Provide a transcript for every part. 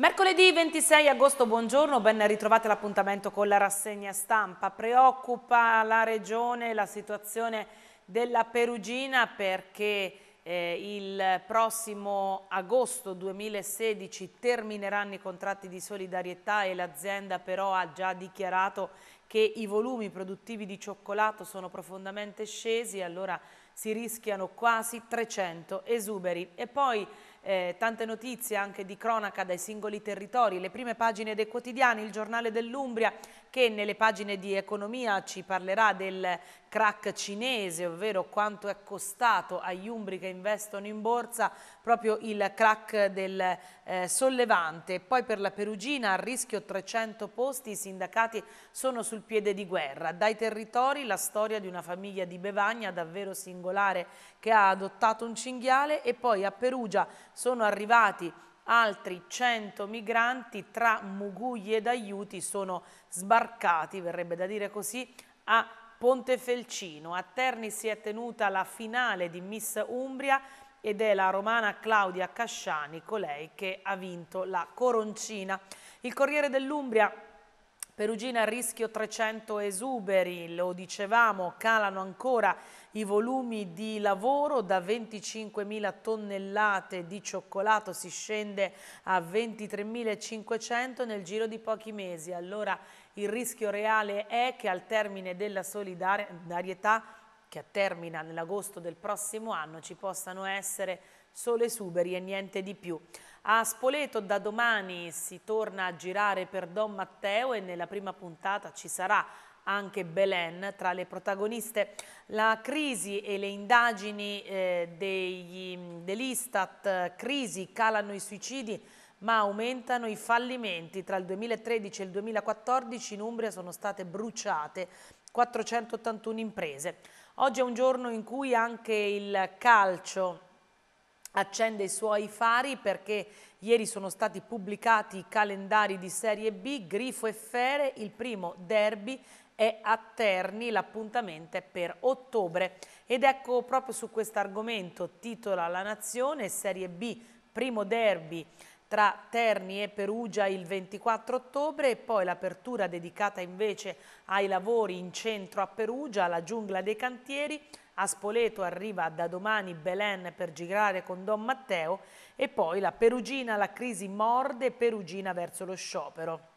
Mercoledì 26 agosto, buongiorno, ben ritrovate l'appuntamento con la rassegna stampa. Preoccupa la regione la situazione della Perugina perché eh, il prossimo agosto 2016 termineranno i contratti di solidarietà e l'azienda però ha già dichiarato che i volumi produttivi di cioccolato sono profondamente scesi, allora si rischiano quasi 300 esuberi. E poi eh, tante notizie anche di cronaca dai singoli territori, le prime pagine dei quotidiani, il giornale dell'Umbria, che nelle pagine di economia ci parlerà del crack cinese, ovvero quanto è costato agli umbri che investono in borsa proprio il crack del eh, sollevante. Poi per la Perugina a rischio 300 posti, i sindacati sono sul piede di guerra. Dai territori la storia di una famiglia di Bevagna davvero singolare che ha adottato un cinghiale e poi a Perugia sono arrivati altri 100 migranti tra muguglie ed aiuti sono sbarcati, verrebbe da dire così, a Pontefelcino. A Terni si è tenuta la finale di Miss Umbria ed è la romana Claudia Casciani, colei che ha vinto la coroncina. Il Corriere dell'Umbria Perugina a rischio 300 esuberi, lo dicevamo, calano ancora i volumi di lavoro da 25.000 tonnellate di cioccolato si scende a 23.500 nel giro di pochi mesi. Allora il rischio reale è che al termine della solidarietà che termina nell'agosto del prossimo anno ci possano essere solo esuberi e niente di più. A Spoleto da domani si torna a girare per Don Matteo e nella prima puntata ci sarà anche Belen tra le protagoniste. La crisi e le indagini eh, dell'Istat Crisi calano i suicidi ma aumentano i fallimenti. Tra il 2013 e il 2014 in Umbria sono state bruciate 481 imprese. Oggi è un giorno in cui anche il calcio accende i suoi fari perché ieri sono stati pubblicati i calendari di Serie B, Grifo e Fere, il primo derby è a Terni, l'appuntamento è per ottobre. Ed ecco proprio su questo argomento titola La Nazione, Serie B, primo derby tra Terni e Perugia il 24 ottobre e poi l'apertura dedicata invece ai lavori in centro a Perugia, alla giungla dei cantieri, a Spoleto arriva da domani Belen per girare con Don Matteo e poi la Perugina la crisi morde Perugina verso lo sciopero.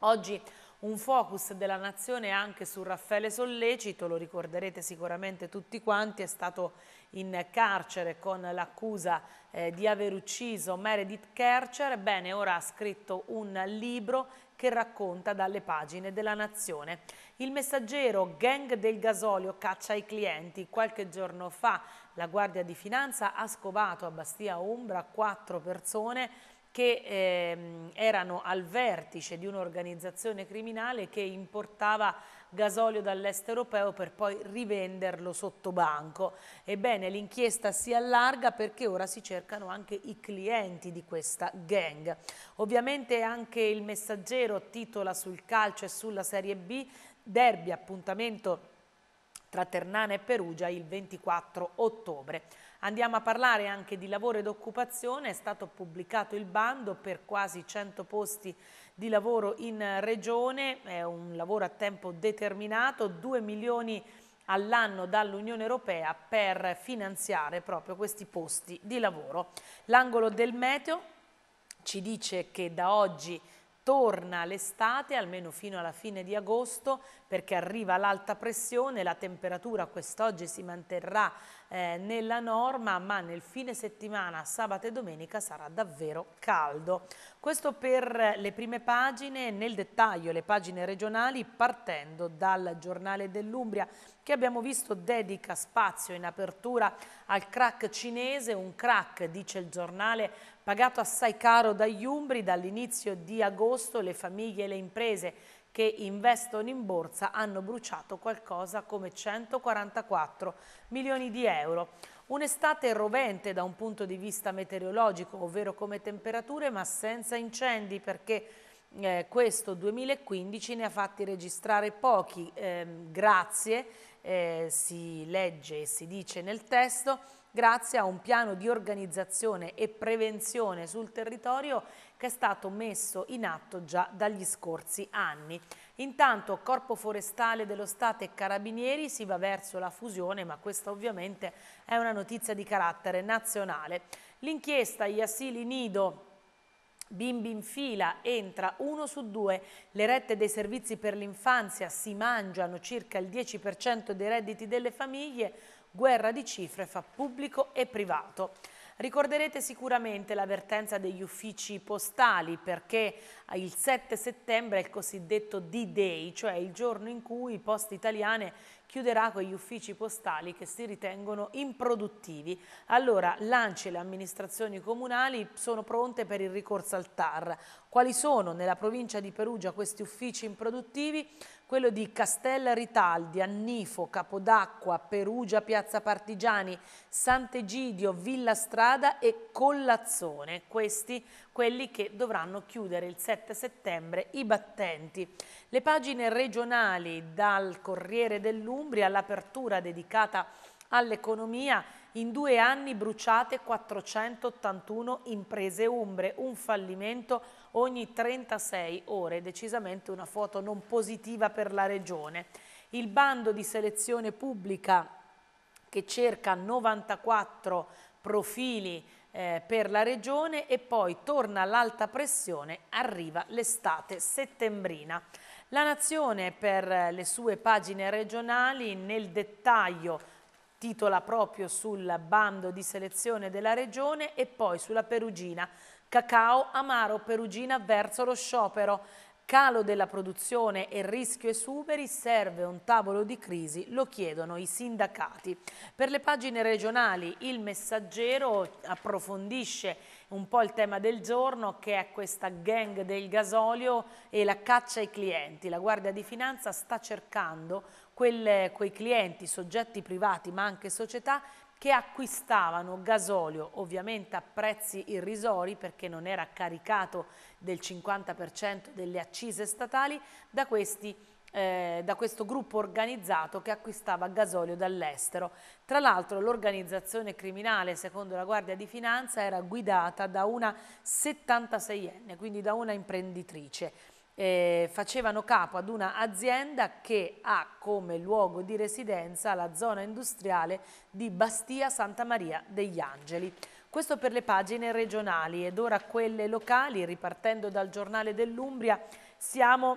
Oggi un focus della nazione anche su Raffaele Sollecito, lo ricorderete sicuramente tutti quanti, è stato in carcere con l'accusa eh, di aver ucciso Meredith Kercher, bene ora ha scritto un libro che racconta dalle pagine della nazione. Il messaggero gang del gasolio caccia i clienti. Qualche giorno fa la Guardia di Finanza ha scovato a Bastia Umbra quattro persone che eh, erano al vertice di un'organizzazione criminale che importava gasolio dall'est europeo per poi rivenderlo sotto banco. Ebbene, l'inchiesta si allarga perché ora si cercano anche i clienti di questa gang. Ovviamente anche il messaggero titola sul calcio e sulla Serie B derby, appuntamento tra Ternana e Perugia il 24 ottobre. Andiamo a parlare anche di lavoro ed occupazione, è stato pubblicato il bando per quasi 100 posti di lavoro in regione, è un lavoro a tempo determinato, 2 milioni all'anno dall'Unione Europea per finanziare proprio questi posti di lavoro. L'angolo del meteo ci dice che da oggi torna l'estate, almeno fino alla fine di agosto, perché arriva l'alta pressione, la temperatura quest'oggi si manterrà eh, nella norma, ma nel fine settimana, sabato e domenica, sarà davvero caldo. Questo per le prime pagine, nel dettaglio le pagine regionali, partendo dal giornale dell'Umbria, che abbiamo visto dedica spazio in apertura al crack cinese, un crack, dice il giornale, pagato assai caro dagli Umbri dall'inizio di agosto le famiglie e le imprese che investono in borsa hanno bruciato qualcosa come 144 milioni di euro. Un'estate rovente da un punto di vista meteorologico, ovvero come temperature, ma senza incendi perché eh, questo 2015 ne ha fatti registrare pochi, eh, grazie, eh, si legge e si dice nel testo, grazie a un piano di organizzazione e prevenzione sul territorio che è stato messo in atto già dagli scorsi anni. Intanto Corpo Forestale dello Stato e Carabinieri si va verso la fusione, ma questa ovviamente è una notizia di carattere nazionale. L'inchiesta gli asili Nido Bimbi in fila, entra uno su due. Le rette dei servizi per l'infanzia si mangiano circa il 10% dei redditi delle famiglie. Guerra di cifre fra pubblico e privato. Ricorderete sicuramente l'avvertenza degli uffici postali perché il 7 settembre è il cosiddetto D-Day, cioè il giorno in cui i Poste Italiane chiuderà quegli uffici postali che si ritengono improduttivi. Allora, l'ANCI e le amministrazioni comunali sono pronte per il ricorso al TAR. Quali sono nella provincia di Perugia questi uffici improduttivi? quello di Castel Ritaldi, Annifo, Capodacqua, Perugia, Piazza Partigiani, Sant'Egidio, Villa Strada e Collazzone. Questi quelli che dovranno chiudere il 7 settembre i battenti. Le pagine regionali dal Corriere dell'Umbria all'apertura dedicata all'economia in due anni bruciate 481 imprese umbre, un fallimento ogni 36 ore, decisamente una foto non positiva per la regione. Il bando di selezione pubblica che cerca 94 profili eh, per la regione e poi torna all'alta pressione, arriva l'estate settembrina. La Nazione per le sue pagine regionali nel dettaglio titola proprio sul bando di selezione della regione e poi sulla Perugina. Cacao amaro Perugina verso lo sciopero. Calo della produzione e rischio esuberi serve un tavolo di crisi, lo chiedono i sindacati. Per le pagine regionali il messaggero approfondisce un po' il tema del giorno che è questa gang del gasolio e la caccia ai clienti. La Guardia di Finanza sta cercando quelle, quei clienti, soggetti privati ma anche società che acquistavano gasolio ovviamente a prezzi irrisori perché non era caricato del 50% delle accise statali da questi eh, da questo gruppo organizzato che acquistava gasolio dall'estero. Tra l'altro l'organizzazione criminale, secondo la Guardia di Finanza, era guidata da una 76enne, quindi da una imprenditrice eh, facevano capo ad una azienda che ha come luogo di residenza la zona industriale di Bastia Santa Maria degli Angeli. Questo per le pagine regionali ed ora quelle locali, ripartendo dal giornale dell'Umbria, siamo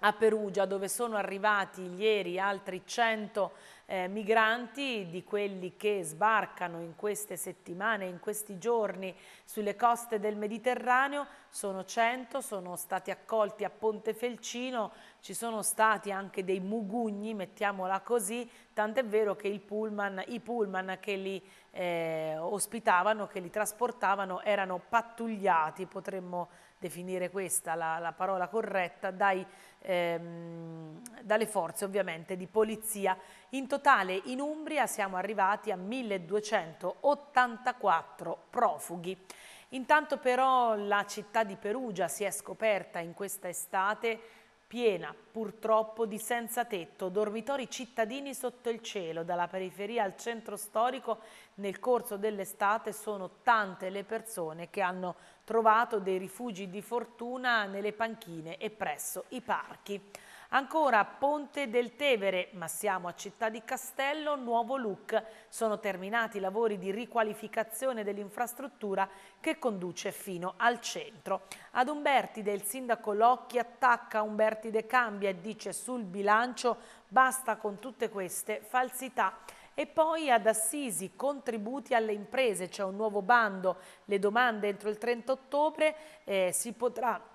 a Perugia dove sono arrivati ieri altri 100 eh, migranti di quelli che sbarcano in queste settimane, in questi giorni sulle coste del Mediterraneo, sono 100, sono stati accolti a Ponte Felcino, ci sono stati anche dei mugugni, mettiamola così, tant'è vero che pullman, i pullman che li eh, ospitavano, che li trasportavano, erano pattugliati, potremmo dire definire questa la, la parola corretta, dai, ehm, dalle forze ovviamente di polizia. In totale in Umbria siamo arrivati a 1284 profughi. Intanto però la città di Perugia si è scoperta in questa estate piena purtroppo di senza tetto, dormitori cittadini sotto il cielo, dalla periferia al centro storico nel corso dell'estate sono tante le persone che hanno trovato dei rifugi di fortuna nelle panchine e presso i parchi. Ancora Ponte del Tevere, ma siamo a Città di Castello, nuovo look. Sono terminati i lavori di riqualificazione dell'infrastruttura che conduce fino al centro. Ad Umbertide il sindaco Locchi attacca Umbertide Cambia e dice sul bilancio basta con tutte queste falsità. E poi ad Assisi, contributi alle imprese, c'è un nuovo bando, le domande entro il 30 ottobre eh, si potrà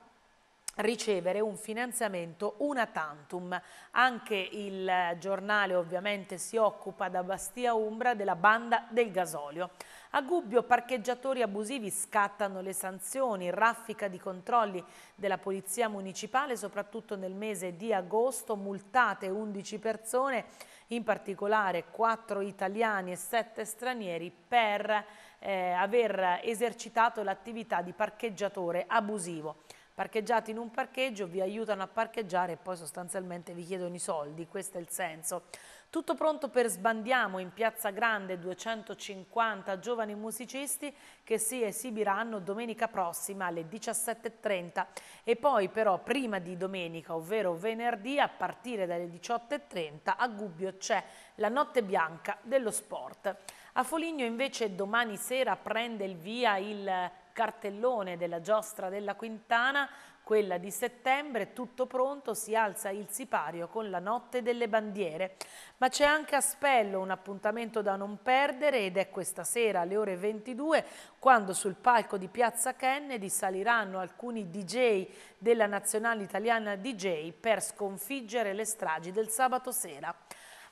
ricevere un finanziamento una tantum. Anche il giornale ovviamente si occupa da Bastia Umbra della banda del gasolio. A Gubbio parcheggiatori abusivi scattano le sanzioni, raffica di controlli della Polizia Municipale, soprattutto nel mese di agosto, multate 11 persone, in particolare 4 italiani e 7 stranieri per eh, aver esercitato l'attività di parcheggiatore abusivo parcheggiati in un parcheggio, vi aiutano a parcheggiare e poi sostanzialmente vi chiedono i soldi, questo è il senso. Tutto pronto per Sbandiamo in Piazza Grande, 250 giovani musicisti che si esibiranno domenica prossima alle 17.30 e poi però prima di domenica, ovvero venerdì, a partire dalle 18.30 a Gubbio c'è la notte bianca dello sport. A Foligno invece domani sera prende il via il cartellone della giostra della Quintana, quella di settembre, tutto pronto, si alza il sipario con la notte delle bandiere. Ma c'è anche a Spello un appuntamento da non perdere ed è questa sera alle ore 22 quando sul palco di Piazza Kennedy saliranno alcuni DJ della Nazionale Italiana DJ per sconfiggere le stragi del sabato sera.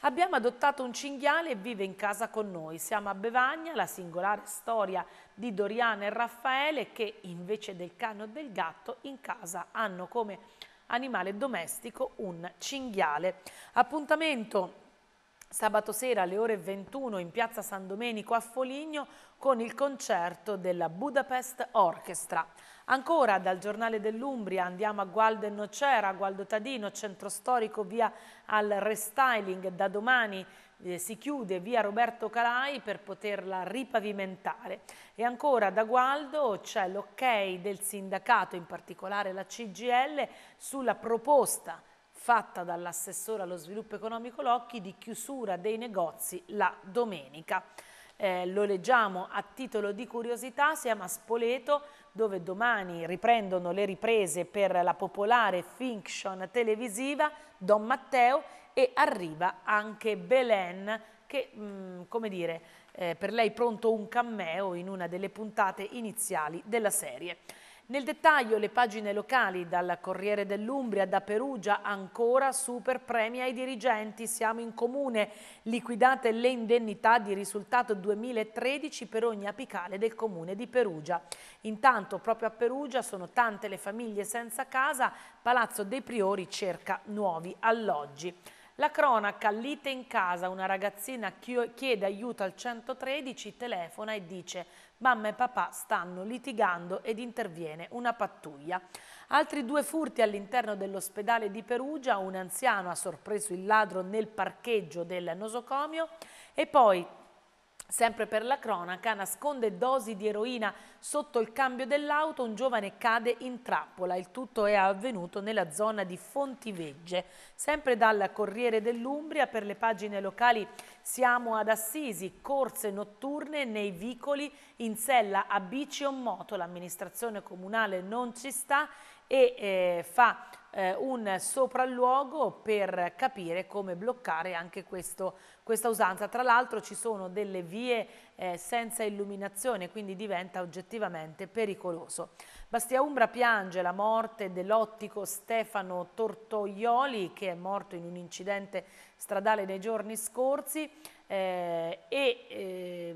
Abbiamo adottato un cinghiale e vive in casa con noi. Siamo a Bevagna, la singolare storia di Doriana e Raffaele che invece del cane e del gatto in casa hanno come animale domestico un cinghiale. Appuntamento Sabato sera alle ore 21 in piazza San Domenico a Foligno con il concerto della Budapest Orchestra. Ancora dal giornale dell'Umbria andiamo a Gualdo e Nocera, Gualdo Tadino, centro storico via al restyling. Da domani eh, si chiude via Roberto Calai per poterla ripavimentare. E ancora da Gualdo c'è l'ok del sindacato, in particolare la CGL, sulla proposta fatta dall'assessore allo sviluppo economico Locchi di chiusura dei negozi la domenica eh, lo leggiamo a titolo di curiosità, siamo a Spoleto dove domani riprendono le riprese per la popolare fiction televisiva Don Matteo e arriva anche Belen che, mh, mm, come dire, eh, per lei pronto un cameo in una delle puntate iniziali della serie. Nel dettaglio le pagine locali, dal Corriere dell'Umbria, da Perugia, ancora super premi ai dirigenti. Siamo in comune, liquidate le indennità di risultato 2013 per ogni apicale del comune di Perugia. Intanto proprio a Perugia sono tante le famiglie senza casa, Palazzo dei Priori cerca nuovi alloggi. La cronaca, lite in casa, una ragazzina chiede aiuto al 113, telefona e dice mamma e papà stanno litigando ed interviene una pattuglia. Altri due furti all'interno dell'ospedale di Perugia, un anziano ha sorpreso il ladro nel parcheggio del nosocomio e poi Sempre per la cronaca, nasconde dosi di eroina sotto il cambio dell'auto, un giovane cade in trappola. Il tutto è avvenuto nella zona di Fontivegge. Sempre dal Corriere dell'Umbria, per le pagine locali siamo ad Assisi, corse notturne nei vicoli, in sella a bici o moto. L'amministrazione comunale non ci sta e eh, fa eh, un sopralluogo per capire come bloccare anche questo, questa usanza. Tra l'altro ci sono delle vie eh, senza illuminazione, quindi diventa oggettivamente pericoloso. Bastia Umbra piange la morte dell'ottico Stefano Tortoioli, che è morto in un incidente stradale nei giorni scorsi. Eh, e eh,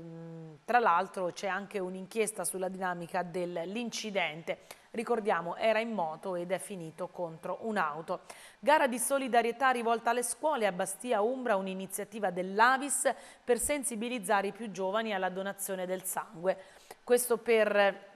tra l'altro c'è anche un'inchiesta sulla dinamica dell'incidente ricordiamo era in moto ed è finito contro un'auto. Gara di solidarietà rivolta alle scuole a Bastia Umbra, un'iniziativa dell'Avis per sensibilizzare i più giovani alla donazione del sangue. Questo per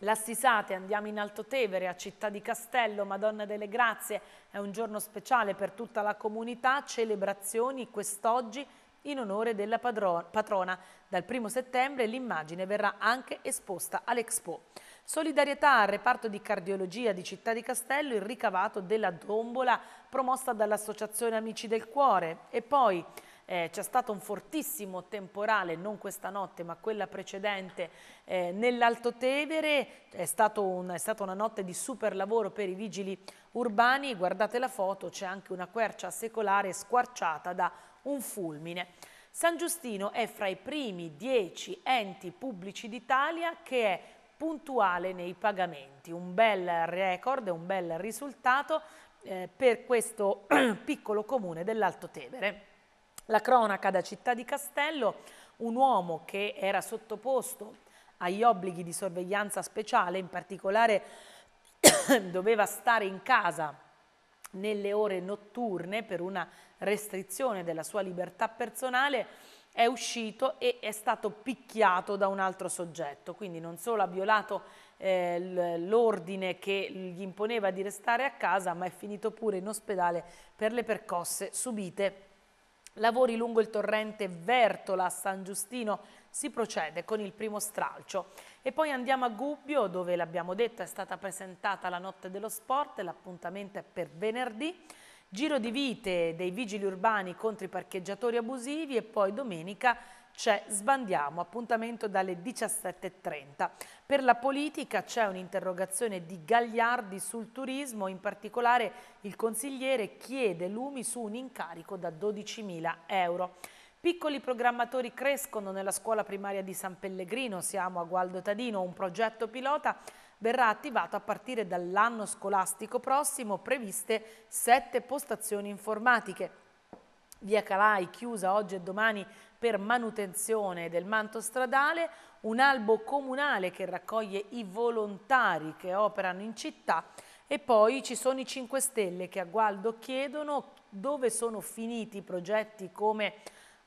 L'Assisate, andiamo in Altotevere, a Città di Castello, Madonna delle Grazie, è un giorno speciale per tutta la comunità, celebrazioni quest'oggi in onore della patrona. Dal 1 settembre l'immagine verrà anche esposta all'Expo. Solidarietà al reparto di cardiologia di Città di Castello il ricavato della tombola promossa dall'Associazione Amici del Cuore e poi eh, c'è stato un fortissimo temporale, non questa notte ma quella precedente eh, nell'Alto Tevere, è, un, è, stata una notte di super lavoro per i vigili urbani, guardate la foto, c'è anche una quercia secolare squarciata da un fulmine. San Giustino è fra i primi dieci enti pubblici d'Italia che è puntuale nei pagamenti. Un bel record, un bel risultato eh, per questo piccolo comune dell'Alto Tevere. La cronaca da Città di Castello, un uomo che era sottoposto agli obblighi di sorveglianza speciale, in particolare doveva stare in casa nelle ore notturne per una restrizione della sua libertà personale, è uscito e è stato picchiato da un altro soggetto, quindi non solo ha violato eh, l'ordine che gli imponeva di restare a casa, ma è finito pure in ospedale per le percosse subite. Lavori lungo il torrente Vertola a San Giustino si procede con il primo stralcio. E poi andiamo a Gubbio dove l'abbiamo detto è stata presentata la notte dello sport, l'appuntamento è per venerdì. Giro di vite dei vigili urbani contro i parcheggiatori abusivi e poi domenica c'è Sbandiamo, appuntamento dalle 17.30. Per la politica c'è un'interrogazione di Gagliardi sul turismo, in particolare il consigliere chiede lumi su un incarico da 12.000 euro. Piccoli programmatori crescono nella scuola primaria di San Pellegrino, siamo a Gualdo Tadino, un progetto pilota verrà attivato a partire dall'anno scolastico prossimo previste sette postazioni informatiche. Via Calai chiusa oggi e domani per manutenzione del manto stradale, un albo comunale che raccoglie i volontari che operano in città e poi ci sono i 5 Stelle che a Gualdo chiedono dove sono finiti progetti come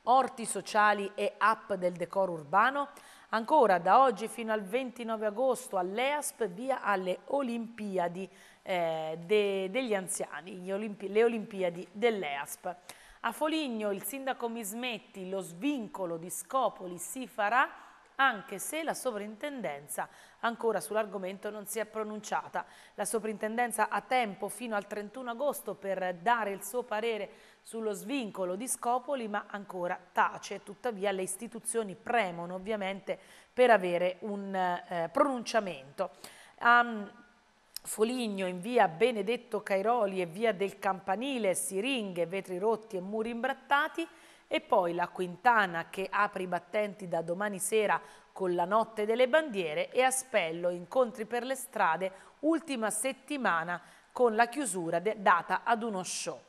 orti sociali e app del decoro urbano, Ancora da oggi fino al 29 agosto all'EASP via alle Olimpiadi eh, de, degli anziani, Olimpi le Olimpiadi dell'EASP. A Foligno il sindaco Mismetti lo svincolo di Scopoli si farà anche se la sovrintendenza ancora sull'argomento non si è pronunciata. La sovrintendenza ha tempo fino al 31 agosto per dare il suo parere sullo svincolo di Scopoli ma ancora tace, tuttavia le istituzioni premono ovviamente per avere un eh, pronunciamento. Um, Foligno in via Benedetto Cairoli e via del Campanile, siringhe, vetri rotti e muri imbrattati e poi la Quintana che apre i battenti da domani sera con la notte delle bandiere e Aspello, incontri per le strade, ultima settimana con la chiusura data ad uno show.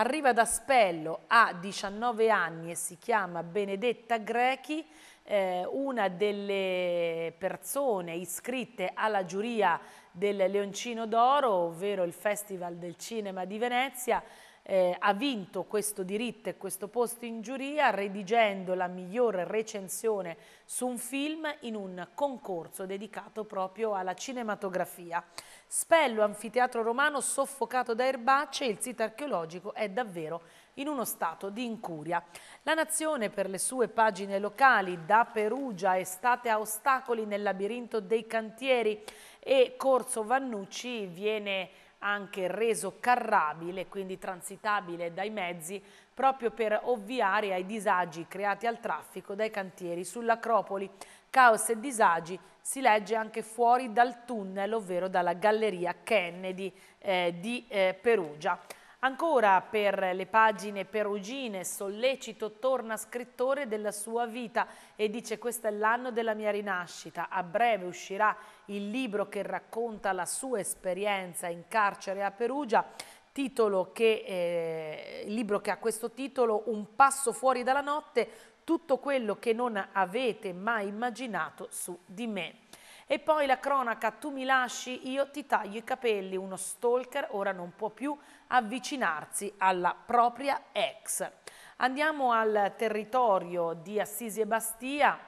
Arriva da Spello, ha 19 anni e si chiama Benedetta Grechi, eh, una delle persone iscritte alla giuria del Leoncino d'Oro, ovvero il Festival del Cinema di Venezia, eh, ha vinto questo diritto e questo posto in giuria redigendo la migliore recensione su un film in un concorso dedicato proprio alla cinematografia. Spello, anfiteatro romano soffocato da erbacce, il sito archeologico è davvero in uno stato di incuria. La nazione per le sue pagine locali, da Perugia, estate a ostacoli nel labirinto dei cantieri e Corso Vannucci viene anche reso carrabile, quindi transitabile dai mezzi, proprio per ovviare ai disagi creati al traffico dai cantieri sull'Acropoli. Caos e disagi si legge anche fuori dal tunnel, ovvero dalla Galleria Kennedy eh, di eh, Perugia. Ancora per le pagine perugine, sollecito torna scrittore della sua vita e dice questo è l'anno della mia rinascita, a breve uscirà il libro che racconta la sua esperienza in carcere a Perugia titolo che, eh, libro che ha questo titolo Un passo fuori dalla notte tutto quello che non avete mai immaginato su di me. E poi la cronaca, tu mi lasci, io ti taglio i capelli. Uno stalker ora non può più avvicinarsi alla propria ex. Andiamo al territorio di Assisi e Bastia,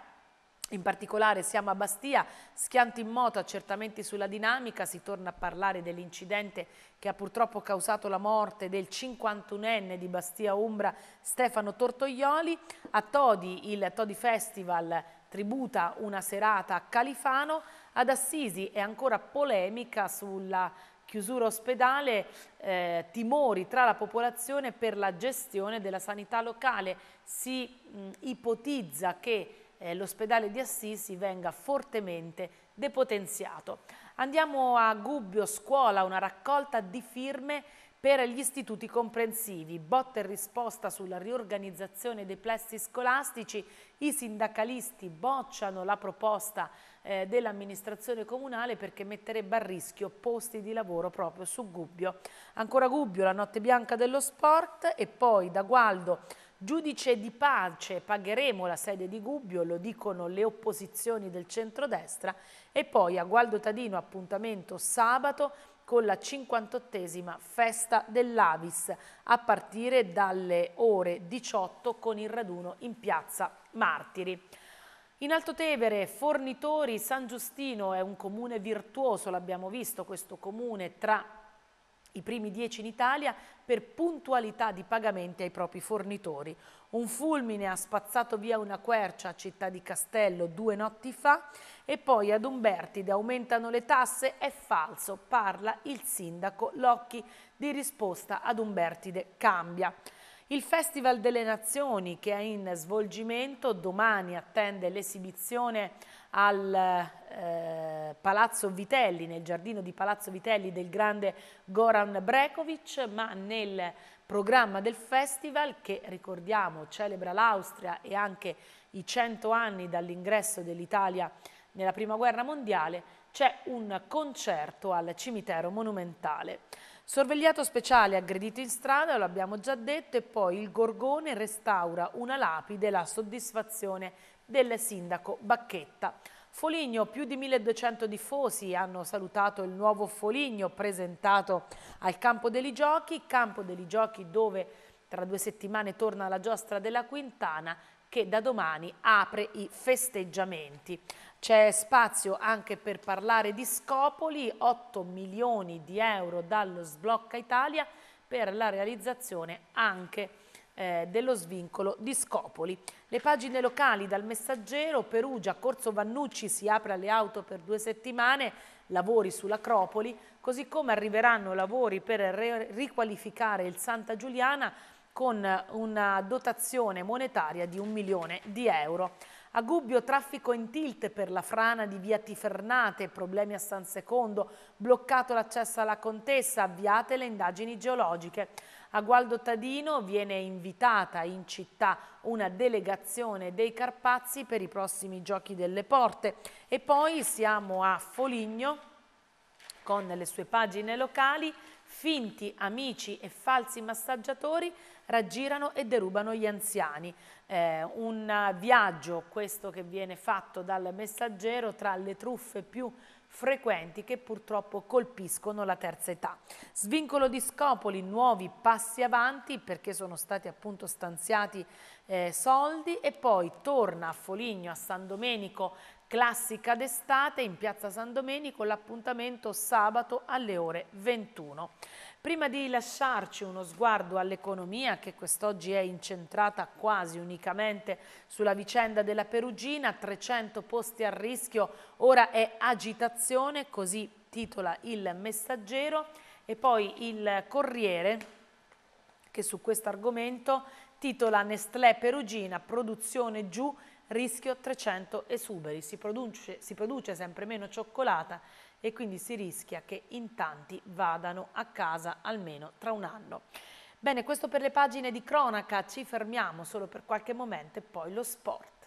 in particolare siamo a Bastia, schianti in moto, accertamenti sulla dinamica, si torna a parlare dell'incidente che ha purtroppo causato la morte del 51enne di Bastia Umbra Stefano Tortoioli. A Todi il Todi Festival tributa una serata a Califano, ad Assisi è ancora polemica sulla chiusura ospedale, eh, timori tra la popolazione per la gestione della sanità locale. Si mh, ipotizza che eh, l'ospedale di Assisi venga fortemente depotenziato. Andiamo a Gubbio Scuola, una raccolta di firme per gli istituti comprensivi, botta e risposta sulla riorganizzazione dei plessi scolastici, i sindacalisti bocciano la proposta eh, dell'amministrazione comunale perché metterebbe a rischio posti di lavoro proprio su Gubbio. Ancora Gubbio, la notte bianca dello sport e poi da Gualdo Giudice di pace, pagheremo la sede di Gubbio, lo dicono le opposizioni del centrodestra e poi a Gualdo Tadino appuntamento sabato con la 58esima festa dell'Avis a partire dalle ore 18 con il raduno in piazza Martiri. In Altotevere, Fornitori, San Giustino è un comune virtuoso, l'abbiamo visto questo comune tra i primi dieci in Italia per puntualità di pagamenti ai propri fornitori. Un fulmine ha spazzato via una quercia a Città di Castello due notti fa e poi ad Umbertide aumentano le tasse, è falso, parla il sindaco Locchi di risposta ad Umbertide cambia. Il Festival delle Nazioni che è in svolgimento domani attende l'esibizione al eh, Palazzo Vitelli, nel giardino di Palazzo Vitelli del grande Goran Brekovic, ma nel programma del festival che ricordiamo celebra l'Austria e anche i 100 anni dall'ingresso dell'Italia nella Prima Guerra Mondiale, c'è un concerto al cimitero monumentale. Sorvegliato speciale aggredito in strada, lo abbiamo già detto, e poi il Gorgone restaura una lapide, la soddisfazione del sindaco Bacchetta. Foligno, più di 1200 tifosi hanno salutato il nuovo Foligno presentato al Campo degli Giochi, Campo degli Giochi dove tra due settimane torna la giostra della Quintana che da domani apre i festeggiamenti. C'è spazio anche per parlare di Scopoli, 8 milioni di euro dallo Sblocca Italia per la realizzazione anche di eh, dello svincolo di Scopoli. Le pagine locali dal messaggero, Perugia, Corso Vannucci si apre alle auto per due settimane, lavori sull'Acropoli, così come arriveranno lavori per riqualificare il Santa Giuliana con una dotazione monetaria di un milione di euro. A Gubbio traffico in tilt per la frana di via Tifernate, problemi a San Secondo, bloccato l'accesso alla contessa, avviate le indagini geologiche. A Gualdo Tadino viene invitata in città una delegazione dei Carpazzi per i prossimi Giochi delle Porte e poi siamo a Foligno con le sue pagine locali finti amici e falsi massaggiatori raggirano e derubano gli anziani. Eh, un viaggio, questo che viene fatto dal messaggero, tra le truffe più frequenti che purtroppo colpiscono la terza età. Svincolo di Scopoli, nuovi passi avanti perché sono stati appunto stanziati eh, soldi e poi torna a Foligno, a San Domenico classica d'estate in piazza San Domenico, l'appuntamento sabato alle ore 21. Prima di lasciarci uno sguardo all'economia che quest'oggi è incentrata quasi unicamente sulla vicenda della Perugina, 300 posti a rischio, ora è agitazione, così titola il messaggero e poi il Corriere che su questo argomento titola Nestlé Perugina, produzione giù rischio 300 esuberi, si produce, si produce sempre meno cioccolata e quindi si rischia che in tanti vadano a casa almeno tra un anno. Bene, questo per le pagine di cronaca, ci fermiamo solo per qualche momento e poi lo sport.